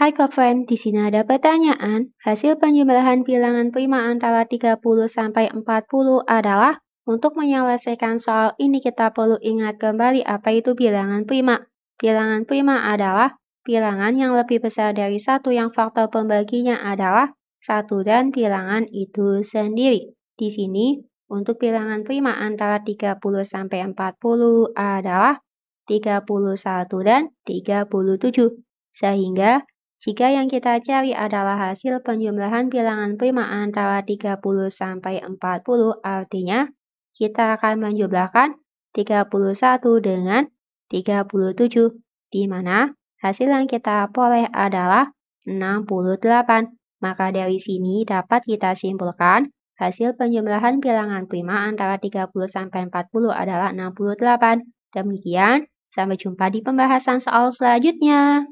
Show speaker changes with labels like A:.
A: Hai Koven, di sini ada pertanyaan. Hasil penjumlahan bilangan prima antara 30 sampai 40 adalah untuk menyelesaikan soal ini kita perlu ingat kembali apa itu bilangan prima. Bilangan prima adalah bilangan yang lebih besar dari satu yang faktor pembaginya adalah satu dan bilangan itu sendiri. Di sini, untuk bilangan prima antara 30 sampai 40 adalah 31 dan 37. Sehingga jika yang kita cari adalah hasil penjumlahan bilangan prima antara 30 sampai 40, artinya kita akan menjumlahkan 31 dengan 37, di mana hasil yang kita peroleh adalah 68. Maka dari sini dapat kita simpulkan hasil penjumlahan bilangan prima antara 30 sampai 40 adalah 68. Demikian, sampai jumpa di pembahasan soal selanjutnya.